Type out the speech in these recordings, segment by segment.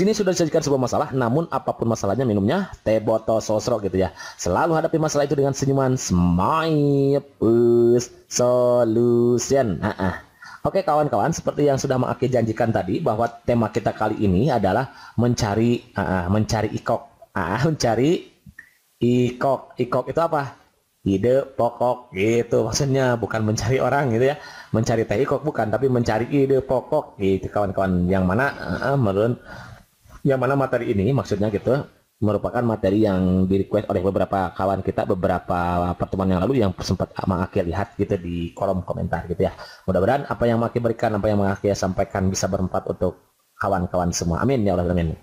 Sini sudah dijadikan sebuah masalah, namun apapun masalahnya minumnya teh botol sosro gitu ya. Selalu hadapi masalah itu dengan senyuman smile plus solution. Oke kawan-kawan, seperti yang sudah Mak janjikan tadi bahwa tema kita kali ini adalah mencari -uh, mencari ikok. Ah, mencari ikok. Ikok itu apa? ide pokok gitu maksudnya bukan mencari orang gitu ya mencari teh ikok bukan tapi mencari ide pokok gitu kawan-kawan yang mana uh, menurut yang mana materi ini maksudnya gitu merupakan materi yang di request oleh beberapa kawan kita beberapa pertemuan yang lalu yang sempat mengakhir lihat gitu di kolom komentar gitu ya. Mudah-mudahan apa yang Maki berikan, apa yang mengakhir sampaikan bisa bermanfaat untuk kawan-kawan semua. Amin ya Allah amin.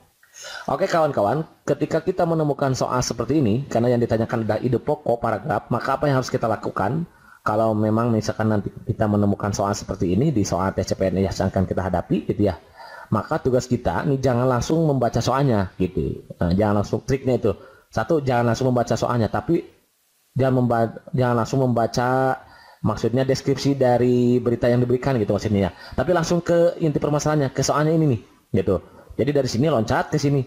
Oke kawan-kawan, ketika kita menemukan soal seperti ini, karena yang ditanyakan adalah ide pokok paragraf, maka apa yang harus kita lakukan? Kalau memang misalkan nanti kita menemukan soal seperti ini di soal TCPN yang akan kita hadapi gitu ya, maka tugas kita nih jangan langsung membaca soalnya gitu nah, jangan langsung triknya itu satu jangan langsung membaca soalnya tapi jangan memba jangan langsung membaca maksudnya deskripsi dari berita yang diberikan gitu maksudnya ya. tapi langsung ke inti permasalahannya ke soalnya ini nih gitu jadi dari sini loncat ke sini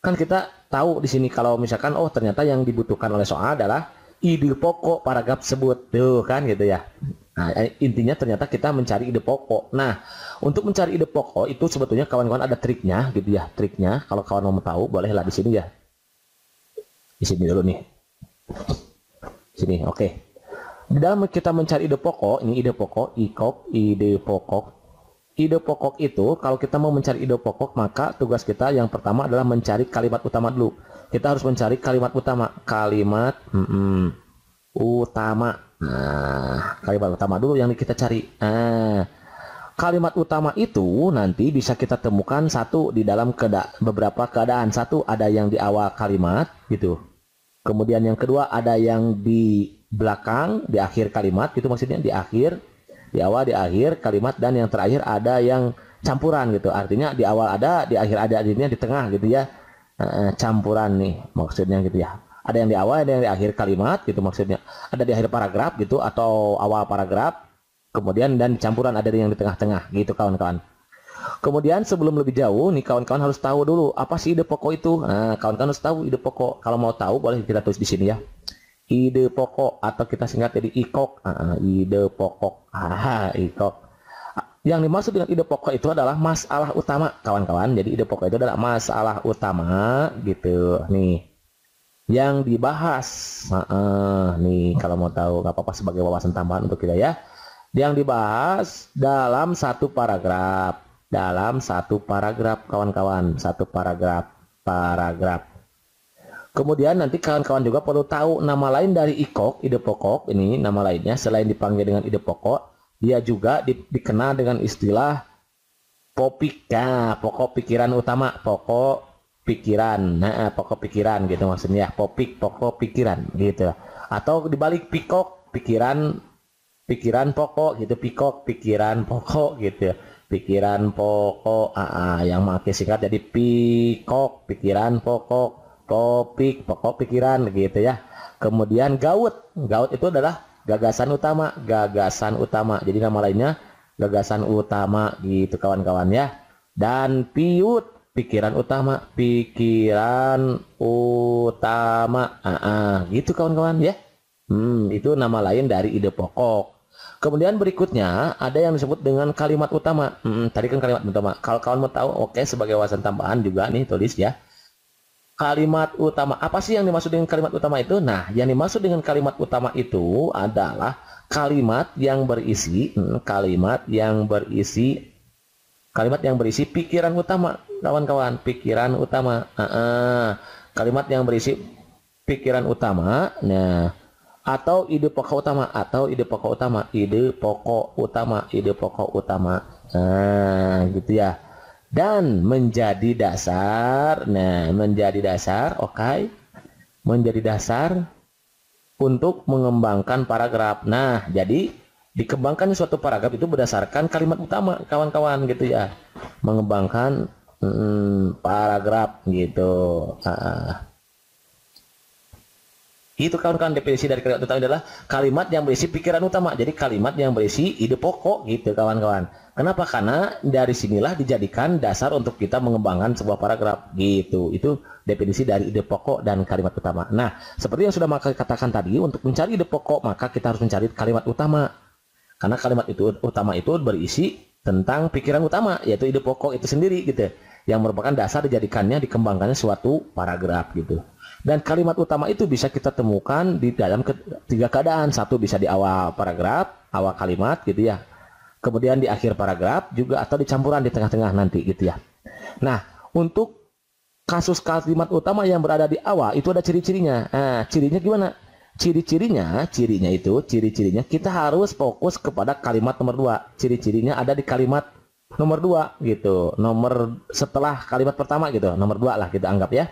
kan kita tahu di sini kalau misalkan oh ternyata yang dibutuhkan oleh soal adalah ide pokok paragraf tersebut tuh kan gitu ya Nah, eh, intinya ternyata kita mencari ide pokok. Nah, untuk mencari ide pokok itu sebetulnya kawan-kawan ada triknya gitu ya, triknya. Kalau kawan mau tahu bolehlah di sini ya. Di sini dulu nih. Di Sini, oke. Okay. Di dalam kita mencari ide pokok, ini ide pokok, ikop, ide pokok. Ide pokok itu kalau kita mau mencari ide pokok, maka tugas kita yang pertama adalah mencari kalimat utama dulu. Kita harus mencari kalimat utama, kalimat hmm, hmm utama. Oh, nah, kalimat utama dulu yang kita cari. Nah, kalimat utama itu nanti bisa kita temukan satu di dalam keada beberapa keadaan. Satu ada yang di awal kalimat gitu. Kemudian yang kedua ada yang di belakang, di akhir kalimat itu maksudnya di akhir, di awal, di akhir kalimat dan yang terakhir ada yang campuran gitu. Artinya di awal ada, di akhir ada, artinya di tengah gitu ya. Nah, campuran nih maksudnya gitu ya ada yang di awal ada yang di akhir kalimat gitu maksudnya ada di akhir paragraf gitu atau awal paragraf kemudian dan campuran ada yang di tengah-tengah gitu kawan-kawan kemudian sebelum lebih jauh nih kawan-kawan harus tahu dulu apa sih ide pokok itu nah kawan-kawan harus tahu ide pokok kalau mau tahu boleh kita tulis di sini ya ide pokok atau kita singkat jadi ikok uh, ide pokok ah ikok yang dimaksud dengan ide pokok itu adalah masalah utama kawan-kawan jadi ide pokok itu adalah masalah utama gitu nih yang dibahas. Nah, nih kalau mau tahu nggak apa-apa sebagai wawasan tambahan untuk kita ya. Yang dibahas dalam satu paragraf, dalam satu paragraf kawan-kawan, satu paragraf, paragraf. Kemudian nanti kawan-kawan juga perlu tahu nama lain dari IKOK, ide pokok ini nama lainnya selain dipanggil dengan ide pokok, dia juga di, dikenal dengan istilah popik. pokok pikiran utama, pokok pikiran, nah, pokok pikiran gitu maksudnya, popik pokok pikiran gitu. Atau dibalik pikok pikiran pikiran pokok gitu, pikok pikiran pokok gitu. Pikiran pokok aa yang makin singkat jadi pikok pikiran pokok topik pokok pikiran gitu ya. Kemudian gaut. Gaut itu adalah gagasan utama, gagasan utama. Jadi nama lainnya gagasan utama gitu kawan-kawan ya. Dan piut pikiran utama pikiran utama ah, ah. gitu kawan-kawan ya hmm, itu nama lain dari ide pokok Kemudian berikutnya ada yang disebut dengan kalimat utama. Hmm, tadi kan kalimat utama. Kalau kawan mau tahu, oke okay, sebagai wawasan tambahan juga nih tulis ya. Kalimat utama. Apa sih yang dimaksud dengan kalimat utama itu? Nah, yang dimaksud dengan kalimat utama itu adalah kalimat yang berisi hmm, kalimat yang berisi kalimat yang berisi pikiran utama kawan-kawan pikiran utama uh -uh. kalimat yang berisi pikiran utama nah atau ide pokok utama atau ide pokok utama ide pokok utama ide pokok utama nah gitu ya dan menjadi dasar nah menjadi dasar oke okay. menjadi dasar untuk mengembangkan paragraf nah jadi dikembangkan suatu paragraf itu berdasarkan kalimat utama kawan-kawan gitu ya mengembangkan hmm, paragraf gitu ah. ah. Itu kan kan definisi dari kalimat utama adalah kalimat yang berisi pikiran utama. Jadi kalimat yang berisi ide pokok gitu kawan-kawan. Kenapa? Karena dari sinilah dijadikan dasar untuk kita mengembangkan sebuah paragraf gitu. Itu definisi dari ide pokok dan kalimat utama. Nah, seperti yang sudah Maka katakan tadi, untuk mencari ide pokok maka kita harus mencari kalimat utama. Karena kalimat itu utama itu berisi tentang pikiran utama yaitu ide pokok itu sendiri gitu ya, yang merupakan dasar dijadikannya dikembangkannya suatu paragraf gitu. Dan kalimat utama itu bisa kita temukan di dalam tiga keadaan. Satu bisa di awal paragraf, awal kalimat gitu ya. Kemudian di akhir paragraf juga atau dicampuran di tengah-tengah nanti gitu ya. Nah, untuk kasus kalimat utama yang berada di awal itu ada ciri-cirinya. Nah, cirinya gimana? ciri-cirinya, cirinya itu, ciri-cirinya kita harus fokus kepada kalimat nomor dua. Ciri-cirinya ada di kalimat nomor dua gitu, nomor setelah kalimat pertama gitu, nomor dua lah kita anggap ya.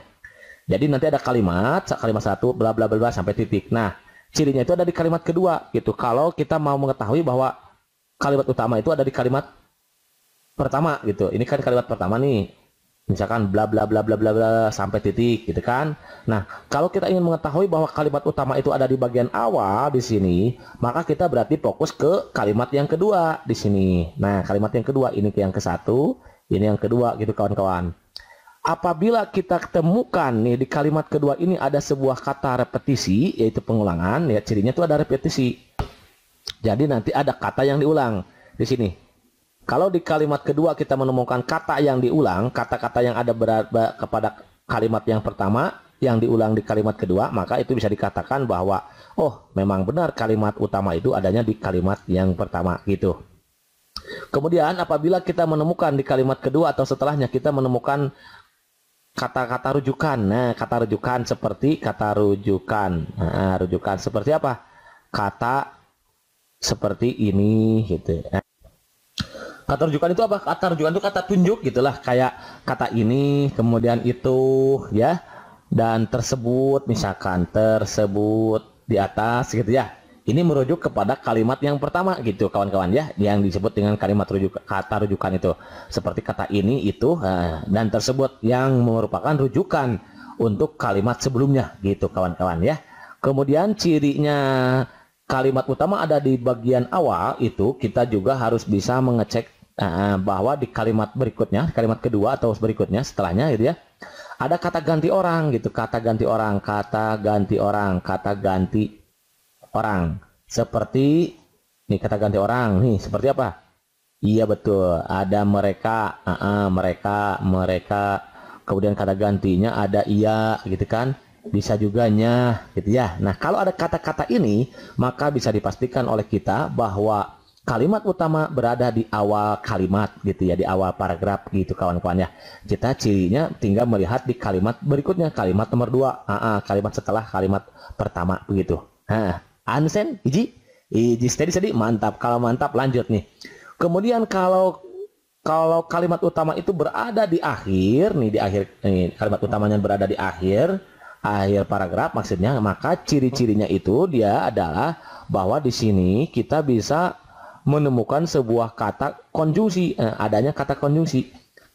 Jadi nanti ada kalimat, kalimat satu, bla bla bla sampai titik. Nah, cirinya itu ada di kalimat kedua gitu. Kalau kita mau mengetahui bahwa kalimat utama itu ada di kalimat pertama gitu. Ini kan kalimat pertama nih misalkan bla bla bla bla bla bla sampai titik gitu kan. Nah, kalau kita ingin mengetahui bahwa kalimat utama itu ada di bagian awal di sini, maka kita berarti fokus ke kalimat yang kedua di sini. Nah, kalimat yang kedua ini yang ke satu, ini yang kedua gitu kawan-kawan. Apabila kita temukan nih di kalimat kedua ini ada sebuah kata repetisi yaitu pengulangan, ya cirinya itu ada repetisi. Jadi nanti ada kata yang diulang di sini. Kalau di kalimat kedua kita menemukan kata yang diulang, kata-kata yang ada berada kepada kalimat yang pertama yang diulang di kalimat kedua, maka itu bisa dikatakan bahwa oh, memang benar kalimat utama itu adanya di kalimat yang pertama gitu. Kemudian apabila kita menemukan di kalimat kedua atau setelahnya kita menemukan kata-kata rujukan. Nah, kata rujukan seperti kata rujukan. Nah, rujukan seperti apa? Kata seperti ini gitu. Nah kata rujukan itu apa kata rujukan itu kata tunjuk gitulah kayak kata ini kemudian itu ya dan tersebut misalkan tersebut di atas gitu ya ini merujuk kepada kalimat yang pertama gitu kawan-kawan ya yang disebut dengan kalimat rujuk kata rujukan itu seperti kata ini itu eh, dan tersebut yang merupakan rujukan untuk kalimat sebelumnya gitu kawan-kawan ya kemudian cirinya kalimat utama ada di bagian awal itu kita juga harus bisa mengecek Nah, bahwa di kalimat berikutnya, kalimat kedua atau berikutnya setelahnya gitu ya, ada kata ganti orang gitu, kata ganti orang, kata ganti orang, kata ganti orang. Seperti nih kata ganti orang nih seperti apa? Iya betul, ada mereka, uh, uh, mereka, mereka. Kemudian kata gantinya ada iya gitu kan? Bisa juga nya gitu ya. Nah, kalau ada kata-kata ini, maka bisa dipastikan oleh kita bahwa kalimat utama berada di awal kalimat gitu ya di awal paragraf gitu kawan-kawan ya kita cirinya tinggal melihat di kalimat berikutnya kalimat nomor dua Aa, ah, ah, kalimat setelah kalimat pertama begitu ansen iji iji steady steady mantap kalau mantap lanjut nih kemudian kalau kalau kalimat utama itu berada di akhir nih di akhir nih, kalimat utamanya berada di akhir akhir paragraf maksudnya maka ciri-cirinya itu dia adalah bahwa di sini kita bisa menemukan sebuah kata konjungsi, eh, adanya kata konjungsi,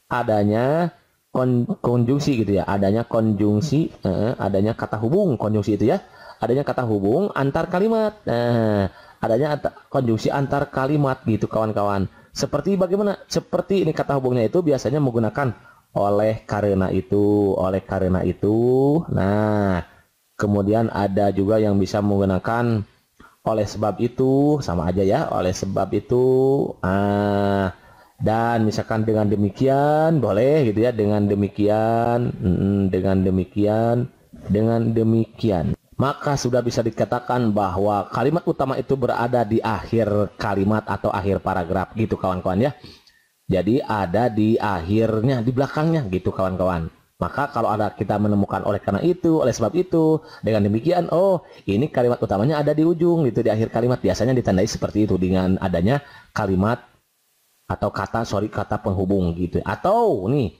adanya kon, konjungsi gitu ya, adanya konjungsi, eh, adanya kata hubung konjungsi itu ya, adanya kata hubung antar kalimat, eh, adanya at konjungsi antar kalimat gitu kawan-kawan. Seperti bagaimana? Seperti ini kata hubungnya itu biasanya menggunakan oleh karena itu, oleh karena itu. Nah, kemudian ada juga yang bisa menggunakan oleh sebab itu, sama aja ya, oleh sebab itu, ah, dan misalkan dengan demikian, boleh gitu ya, dengan demikian, dengan demikian, dengan demikian. Maka sudah bisa dikatakan bahwa kalimat utama itu berada di akhir kalimat atau akhir paragraf gitu kawan-kawan ya. Jadi ada di akhirnya, di belakangnya gitu kawan-kawan. Maka kalau ada kita menemukan oleh karena itu, oleh sebab itu, dengan demikian, oh ini kalimat utamanya ada di ujung gitu di akhir kalimat biasanya ditandai seperti itu dengan adanya kalimat atau kata sorry kata penghubung gitu. Atau nih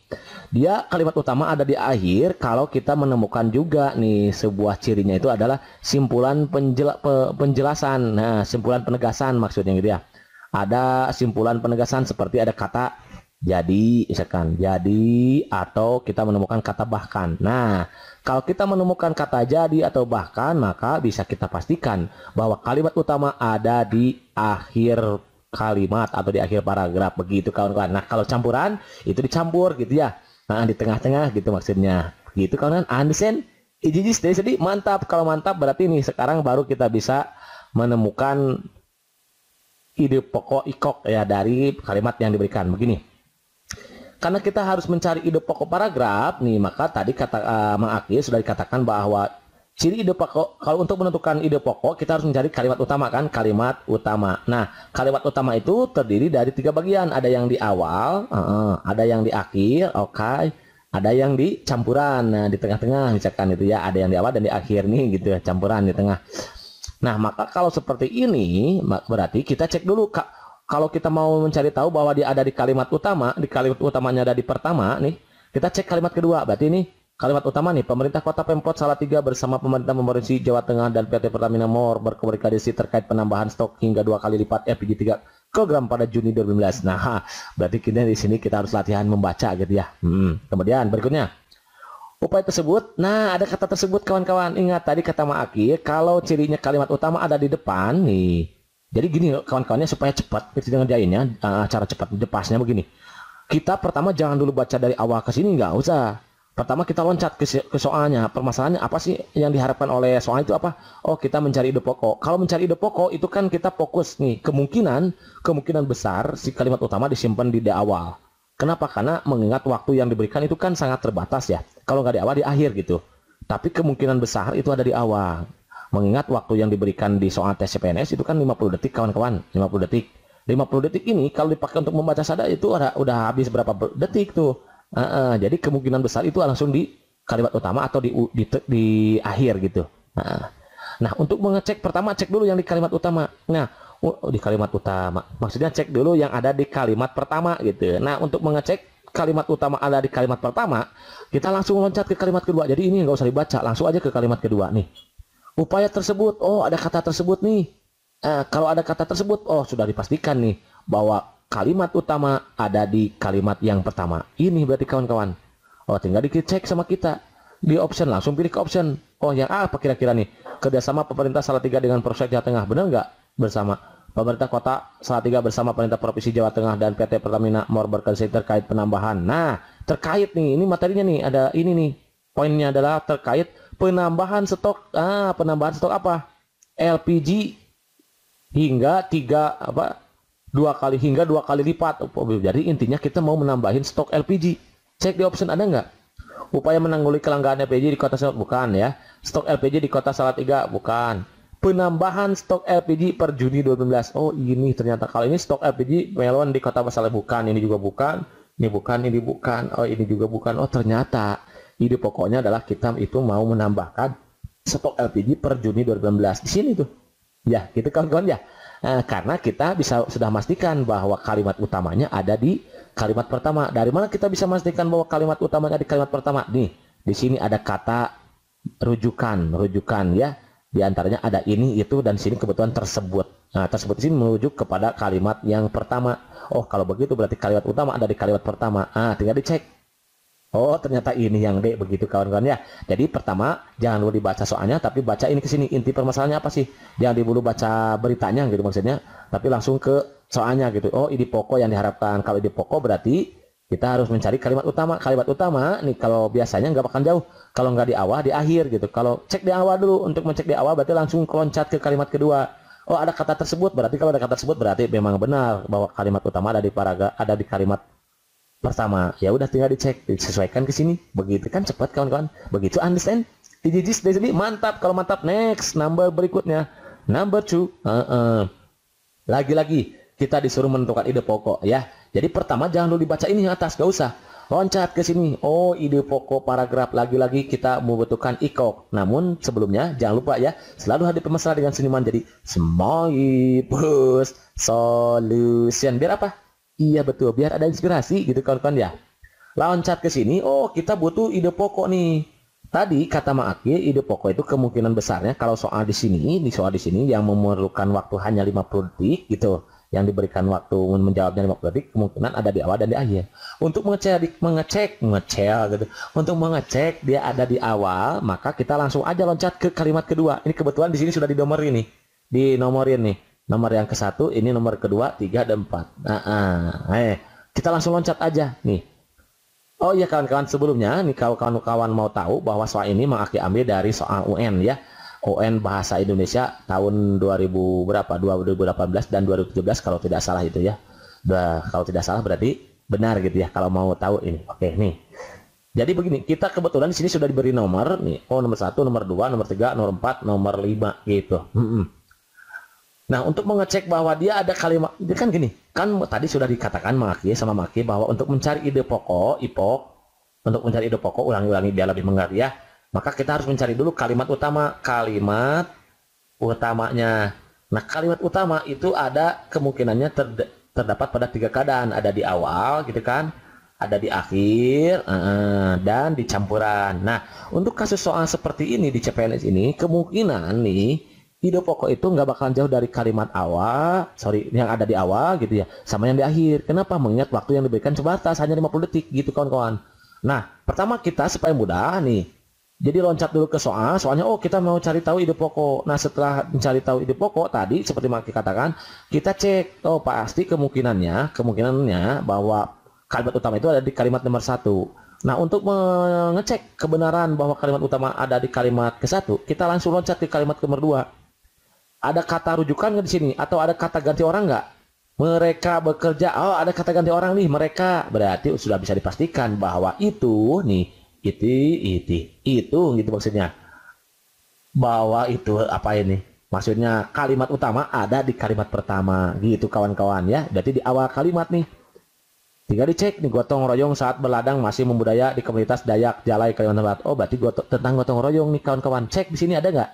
dia kalimat utama ada di akhir kalau kita menemukan juga nih sebuah cirinya itu adalah simpulan penjela, pe, penjelasan, nah simpulan penegasan maksudnya gitu ya. Ada simpulan penegasan seperti ada kata jadi misalkan jadi atau kita menemukan kata bahkan. Nah, kalau kita menemukan kata jadi atau bahkan maka bisa kita pastikan bahwa kalimat utama ada di akhir kalimat atau di akhir paragraf begitu kawan-kawan. Nah, kalau campuran itu dicampur gitu ya. Nah, di tengah-tengah gitu maksudnya. Gitu kawan-kawan. Understand? Ijijis dari sedih mantap. Kalau mantap berarti nih sekarang baru kita bisa menemukan ide pokok ikok ya dari kalimat yang diberikan. Begini karena kita harus mencari ide pokok paragraf nih maka tadi kata uh, Mang Aki sudah dikatakan bahwa ciri ide pokok kalau untuk menentukan ide pokok kita harus mencari kalimat utama kan kalimat utama nah kalimat utama itu terdiri dari tiga bagian ada yang di awal uh, ada yang di akhir oke okay, ada yang di campuran nah di tengah-tengah misalkan itu ya ada yang di awal dan di akhir nih gitu ya campuran di tengah nah maka kalau seperti ini berarti kita cek dulu kak kalau kita mau mencari tahu bahwa dia ada di kalimat utama, di kalimat utamanya ada di pertama nih, kita cek kalimat kedua. Berarti ini kalimat utama nih, pemerintah kota Pemkot Salatiga bersama pemerintah Provinsi Jawa Tengah dan PT Pertamina MOR berkomunikasi terkait penambahan stok hingga dua kali lipat LPG 3 kg pada Juni 2015. Nah, berarti kita di sini kita harus latihan membaca gitu ya. Hmm. Kemudian berikutnya, upaya tersebut. Nah, ada kata tersebut kawan-kawan. Ingat tadi kata Maaki, kalau cirinya kalimat utama ada di depan nih, jadi gini kawan-kawannya supaya cepat kita ngerjainnya uh, eh, cara cepat depasnya begini. Kita pertama jangan dulu baca dari awal ke sini nggak usah. Pertama kita loncat ke, ke soalnya. Permasalahannya apa sih yang diharapkan oleh soal itu apa? Oh kita mencari ide pokok. Kalau mencari ide pokok itu kan kita fokus nih kemungkinan kemungkinan besar si kalimat utama disimpan di ide awal. Kenapa? Karena mengingat waktu yang diberikan itu kan sangat terbatas ya. Kalau nggak di awal di akhir gitu. Tapi kemungkinan besar itu ada di awal. Mengingat waktu yang diberikan di soal tes CPNS itu kan 50 detik kawan-kawan, 50 detik. 50 detik ini kalau dipakai untuk membaca sadar itu udah, udah habis berapa detik tuh. Uh, uh, jadi kemungkinan besar itu langsung di kalimat utama atau di di, di akhir gitu. Nah, nah, untuk mengecek pertama cek dulu yang di kalimat utama. Nah, oh, di kalimat utama. Maksudnya cek dulu yang ada di kalimat pertama gitu. Nah, untuk mengecek kalimat utama ada di kalimat pertama, kita langsung loncat ke kalimat kedua. Jadi ini nggak usah dibaca, langsung aja ke kalimat kedua nih upaya tersebut oh ada kata tersebut nih eh, kalau ada kata tersebut oh sudah dipastikan nih bahwa kalimat utama ada di kalimat yang pertama ini berarti kawan-kawan oh tinggal dicek sama kita di option langsung pilih ke option oh yang apa kira-kira nih kerjasama pemerintah Salatiga dengan Proyek Jawa Tengah benar nggak bersama pemerintah kota Salatiga bersama pemerintah provinsi Jawa Tengah dan PT Pertamina Mor berkoordinasi terkait penambahan nah terkait nih ini materinya nih ada ini nih poinnya adalah terkait penambahan stok ah penambahan stok apa LPG hingga tiga apa dua kali hingga dua kali lipat oh, jadi intinya kita mau menambahin stok LPG cek di option ada nggak upaya menanggulangi kelangkaan LPG di kota Salatiga bukan ya stok LPG di kota Salatiga bukan penambahan stok LPG per Juni 2019 oh ini ternyata kalau ini stok LPG melon di kota Salatiga bukan ini juga bukan ini bukan ini bukan oh ini juga bukan oh ternyata Ide pokoknya adalah kita itu mau menambahkan stok LPG per Juni 2019. Di sini tuh. Ya, gitu kawan-kawan ya. Nah, karena kita bisa sudah memastikan bahwa kalimat utamanya ada di kalimat pertama. Dari mana kita bisa memastikan bahwa kalimat utamanya ada di kalimat pertama? Nih, di sini ada kata rujukan, rujukan ya. Di antaranya ada ini, itu, dan sini kebetulan tersebut. Nah, tersebut sini merujuk kepada kalimat yang pertama. Oh, kalau begitu berarti kalimat utama ada di kalimat pertama. Ah, tinggal dicek Oh ternyata ini yang D begitu kawan-kawan ya. Jadi pertama jangan dulu dibaca soalnya tapi baca ini ke sini inti permasalahannya apa sih? Jangan dulu baca beritanya gitu maksudnya, tapi langsung ke soalnya gitu. Oh ini pokok yang diharapkan. Kalau ini pokok berarti kita harus mencari kalimat utama. Kalimat utama nih kalau biasanya nggak bakal jauh. Kalau nggak di awal di akhir gitu. Kalau cek di awal dulu untuk mencek di awal berarti langsung loncat ke kalimat kedua. Oh ada kata tersebut berarti kalau ada kata tersebut berarti memang benar bahwa kalimat utama ada di paragraf ada di kalimat pertama ya udah tinggal dicek disesuaikan ke sini begitu kan cepat kawan-kawan begitu understand dijijis dari sini mantap kalau mantap next number berikutnya number two uh -uh. lagi-lagi kita disuruh menentukan ide pokok ya jadi pertama jangan dulu dibaca ini yang atas gak usah loncat ke sini oh ide pokok paragraf lagi-lagi kita membutuhkan ikok namun sebelumnya jangan lupa ya selalu hadir permasalahan dengan seniman jadi smile solution biar apa Iya betul, biar ada inspirasi gitu kawan-kawan ya. Loncat ke sini, oh kita butuh ide pokok nih. Tadi kata Aki, ide pokok itu kemungkinan besarnya kalau soal di sini, di soal di sini yang memerlukan waktu hanya 50 detik gitu, yang diberikan waktu menjawabnya 50 detik kemungkinan ada di awal dan di akhir. Untuk mengecek mengecek mengecek gitu. Untuk mengecek dia ada di awal, maka kita langsung aja loncat ke kalimat kedua. Ini kebetulan di sini sudah didomerin nih. Dinomorin nih nomor yang ke satu ini nomor kedua tiga dan empat nah, nah eh kita langsung loncat aja nih oh iya kawan-kawan sebelumnya nih kalau kawan-kawan mau tahu bahwa soal ini mengakui ambil dari soal UN ya UN bahasa Indonesia tahun 2000 berapa 2018 dan 2017 kalau tidak salah itu ya kalau tidak salah berarti benar gitu ya kalau mau tahu ini oke nih jadi begini kita kebetulan di sini sudah diberi nomor nih oh nomor satu nomor dua nomor tiga nomor empat nomor lima gitu hmm -hmm. Nah, untuk mengecek bahwa dia ada kalimat, dia kan gini, kan tadi sudah dikatakan Maki sama Maki bahwa untuk mencari ide pokok, IPOK, untuk mencari ide pokok, ulangi-ulangi biar lebih mengerti ya, maka kita harus mencari dulu kalimat utama. Kalimat utamanya. Nah, kalimat utama itu ada kemungkinannya terdapat pada tiga keadaan. Ada di awal, gitu kan, ada di akhir, dan di campuran. Nah, untuk kasus soal seperti ini di CPNS ini, kemungkinan nih, ide pokok itu nggak bakalan jauh dari kalimat awal, sorry, yang ada di awal gitu ya, sama yang di akhir. Kenapa? Mengingat waktu yang diberikan sebatas, hanya 50 detik gitu kawan-kawan. Nah, pertama kita supaya mudah nih, jadi loncat dulu ke soal, soalnya oh kita mau cari tahu ide pokok. Nah setelah mencari tahu ide pokok tadi, seperti Maki katakan, kita cek, oh pasti kemungkinannya, kemungkinannya bahwa kalimat utama itu ada di kalimat nomor satu. Nah, untuk mengecek kebenaran bahwa kalimat utama ada di kalimat ke-1, kita langsung loncat ke kalimat ke-2 ada kata rujukan nggak di sini atau ada kata ganti orang nggak? Mereka bekerja. Oh, ada kata ganti orang nih, mereka. Berarti sudah bisa dipastikan bahwa itu nih, itu, itu, itu gitu maksudnya. Bahwa itu apa ini? Maksudnya kalimat utama ada di kalimat pertama gitu kawan-kawan ya. Berarti di awal kalimat nih. Tinggal dicek nih gotong royong saat beladang masih membudaya di komunitas Dayak Jalai Kalimantan Barat. Oh berarti gotong, tentang gotong royong nih kawan-kawan. Cek di sini ada nggak?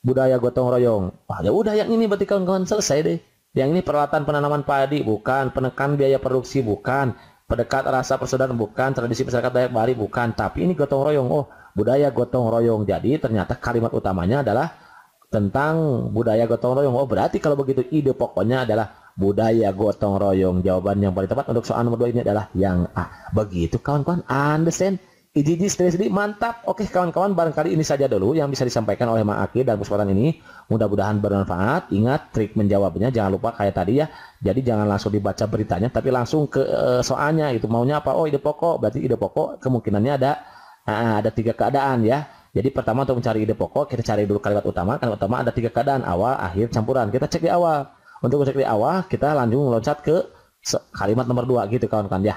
budaya gotong royong. Wah, ya udah yang ini berarti kawan-kawan selesai deh. Yang ini peralatan penanaman padi bukan, penekan biaya produksi bukan, pendekat rasa persaudaraan bukan, tradisi masyarakat Dayak Bali bukan, tapi ini gotong royong. Oh, budaya gotong royong. Jadi ternyata kalimat utamanya adalah tentang budaya gotong royong. Oh, berarti kalau begitu ide pokoknya adalah budaya gotong royong. Jawaban yang paling tepat untuk soal nomor dua ini adalah yang A. Begitu kawan-kawan, understand? Ijiji sendiri mantap. Oke kawan-kawan barangkali ini saja dulu yang bisa disampaikan oleh Mang Aki dalam kesempatan ini. Mudah-mudahan bermanfaat. Ingat trik menjawabnya jangan lupa kayak tadi ya. Jadi jangan langsung dibaca beritanya tapi langsung ke eh, soalnya itu maunya apa? Oh ide pokok. Berarti ide pokok kemungkinannya ada ah, ada tiga keadaan ya. Jadi pertama untuk mencari ide pokok kita cari dulu kalimat utama. Kalimat utama ada tiga keadaan awal, akhir, campuran. Kita cek di awal. Untuk cek di awal kita lanjut loncat ke kalimat nomor dua gitu kawan-kawan ya.